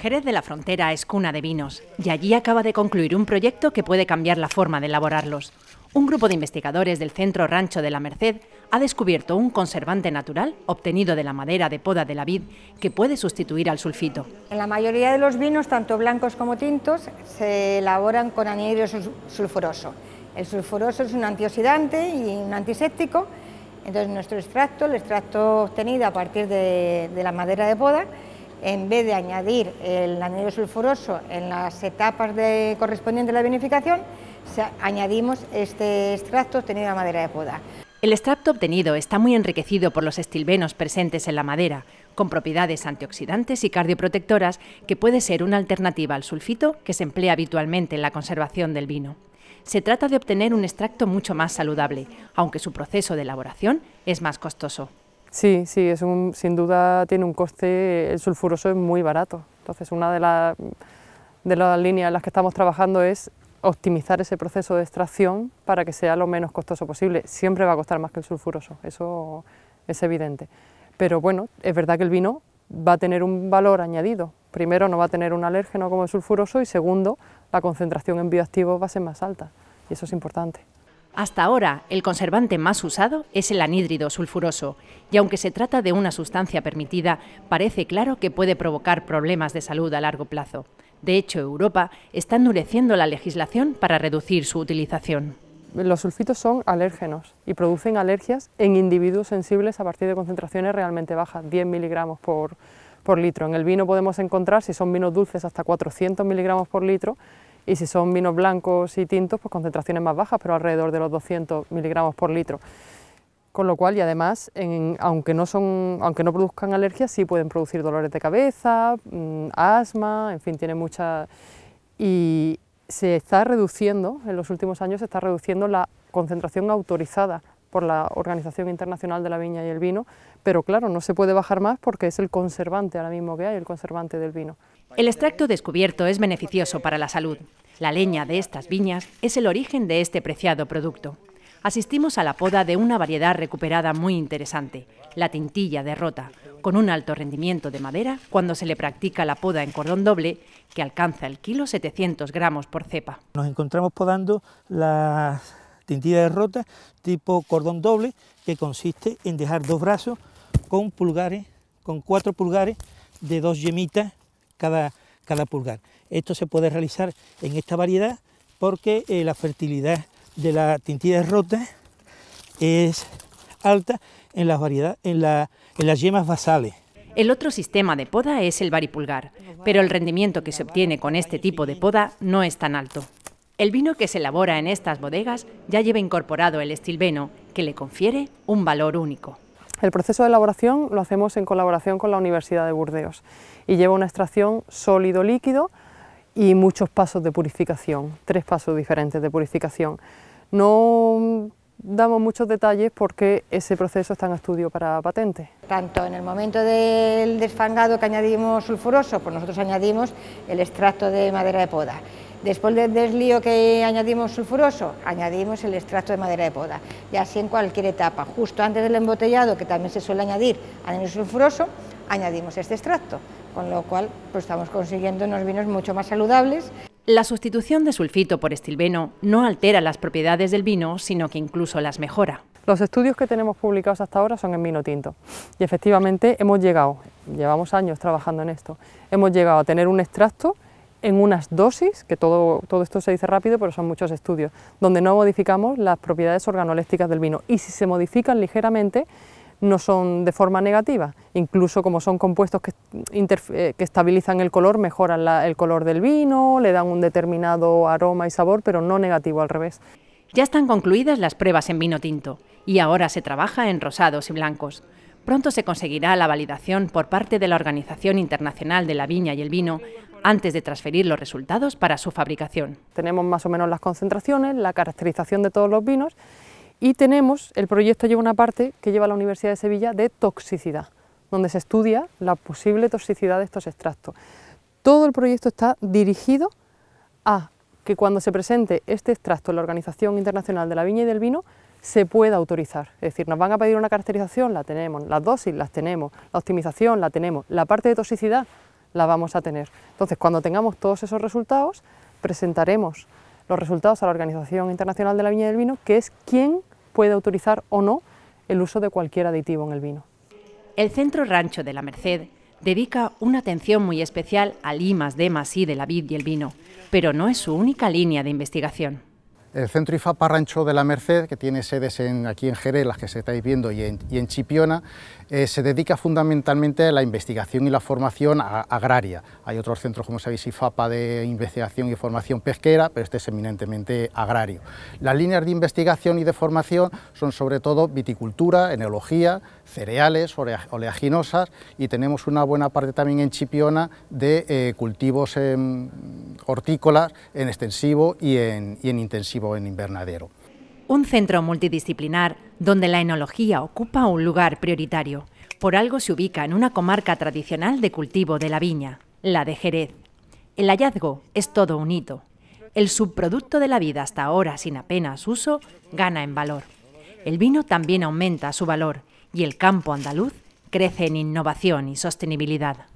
Jerez de la Frontera es cuna de vinos y allí acaba de concluir un proyecto que puede cambiar la forma de elaborarlos. Un grupo de investigadores del Centro Rancho de la Merced ha descubierto un conservante natural obtenido de la madera de poda de la vid que puede sustituir al sulfito. En la mayoría de los vinos, tanto blancos como tintos, se elaboran con anhidro sulfuroso. El sulfuroso es un antioxidante y un antiséptico, entonces nuestro extracto, el extracto obtenido a partir de, de la madera de poda, en vez de añadir el anillo sulfuroso en las etapas correspondientes a la vinificación, añadimos este extracto obtenido de madera de poda. El extracto obtenido está muy enriquecido por los estilbenos presentes en la madera, con propiedades antioxidantes y cardioprotectoras que puede ser una alternativa al sulfito que se emplea habitualmente en la conservación del vino. Se trata de obtener un extracto mucho más saludable, aunque su proceso de elaboración es más costoso. Sí, sí, sin duda tiene un coste, el sulfuroso es muy barato. Entonces, una de, de las líneas en las que estamos trabajando es optimizar ese proceso de extracción para que sea lo menos costoso posible. Siempre va a costar más que el sulfuroso, eso es evidente. Pero bueno, es verdad que el vino va a tener un valor añadido. Primero, no va a tener un alérgeno como el sulfuroso y segundo, la concentración en bioactivos va a ser más alta y eso es importante. Hasta ahora, el conservante más usado es el anhídrido sulfuroso, y aunque se trata de una sustancia permitida, parece claro que puede provocar problemas de salud a largo plazo. De hecho, Europa está endureciendo la legislación para reducir su utilización. Los sulfitos son alérgenos y producen alergias en individuos sensibles a partir de concentraciones realmente bajas, 10 miligramos por, por litro. En el vino podemos encontrar, si son vinos dulces, hasta 400 miligramos por litro y si son vinos blancos y tintos, pues concentraciones más bajas, pero alrededor de los 200 miligramos por litro. Con lo cual, y además, aunque, no son, aunque no produzcan alergias, sí pueden producir dolores de cabeza, mm, asma, en fin, tiene mucha... Y se está reduciendo, en los últimos años se está reduciendo la concentración autorizada por la Organización Internacional de la Viña y el Vino, pero claro, no se puede bajar más porque es el conservante ahora mismo que hay, el conservante del vino. El extracto descubierto es beneficioso para la salud. La leña de estas viñas es el origen de este preciado producto. Asistimos a la poda de una variedad recuperada muy interesante, la tintilla de rota, con un alto rendimiento de madera cuando se le practica la poda en cordón doble, que alcanza el kilo 700 gramos por cepa. Nos encontramos podando las de rota tipo cordón doble que consiste en dejar dos brazos con pulgares, con cuatro pulgares de dos yemitas cada, pulgar. Esto se puede realizar en esta variedad porque eh, la fertilidad de la tintilla rota es alta en las, variedad, en, la, en las yemas basales. El otro sistema de poda es el varipulgar, pero el rendimiento que se obtiene con este tipo de poda no es tan alto. El vino que se elabora en estas bodegas ya lleva incorporado el estilbeno, que le confiere un valor único. El proceso de elaboración lo hacemos en colaboración con la Universidad de Burdeos y lleva una extracción sólido-líquido y muchos pasos de purificación, tres pasos diferentes de purificación. No damos muchos detalles porque ese proceso está en estudio para patente. Tanto en el momento del desfangado que añadimos sulfuroso, pues nosotros añadimos el extracto de madera de poda. Después del deslío que añadimos sulfuroso, añadimos el extracto de madera de poda. Y así en cualquier etapa, justo antes del embotellado, que también se suele añadir al sulfuroso, añadimos este extracto, con lo cual pues, estamos consiguiendo unos vinos mucho más saludables. La sustitución de sulfito por estilbeno no altera las propiedades del vino, sino que incluso las mejora. Los estudios que tenemos publicados hasta ahora son en vino tinto y efectivamente hemos llegado, llevamos años trabajando en esto, hemos llegado a tener un extracto en unas dosis, que todo, todo esto se dice rápido, pero son muchos estudios, donde no modificamos las propiedades organolécticas del vino. Y si se modifican ligeramente, no son de forma negativa. Incluso como son compuestos que, eh, que estabilizan el color, mejoran el color del vino, le dan un determinado aroma y sabor, pero no negativo al revés. Ya están concluidas las pruebas en vino tinto y ahora se trabaja en rosados y blancos. Pronto se conseguirá la validación por parte de la Organización Internacional de la Viña y el Vino antes de transferir los resultados para su fabricación. Tenemos más o menos las concentraciones, la caracterización de todos los vinos y tenemos, el proyecto lleva una parte que lleva la Universidad de Sevilla de toxicidad, donde se estudia la posible toxicidad de estos extractos. Todo el proyecto está dirigido a que cuando se presente este extracto en la Organización Internacional de la Viña y del Vino se pueda autorizar. Es decir, nos van a pedir una caracterización, la tenemos, las dosis las tenemos, la optimización la tenemos, la parte de toxicidad la vamos a tener. Entonces, cuando tengamos todos esos resultados, presentaremos los resultados a la Organización Internacional de la Viña y del Vino, que es quien puede autorizar o no el uso de cualquier aditivo en el vino. El Centro Rancho de la Merced dedica una atención muy especial al I D I de la vid y el vino, pero no es su única línea de investigación. El centro IFAPA Rancho de la Merced, que tiene sedes aquí en Jerez, las que estáis viendo, y en, Chipiona, eh, se dedica fundamentalmente a la investigación y la formación agraria. Hay otros centros, como sabéis, IFAPA de investigación y formación pesquera, pero este es eminentemente agrario. Las líneas de investigación y de formación son sobre todo viticultura, enología, cereales, oleaginosas, y tenemos una buena parte también en Chipiona de eh, cultivos em, hortícolas en extensivo y en intensivo en invernadero. Un centro multidisciplinar donde la enología ocupa un lugar prioritario. Por algo se ubica en una comarca tradicional de cultivo de la viña, la de Jerez. El hallazgo es todo un hito. El subproducto de la vida hasta ahora sin apenas uso gana en valor. El vino también aumenta su valor y el campo andaluz crece en innovación y sostenibilidad.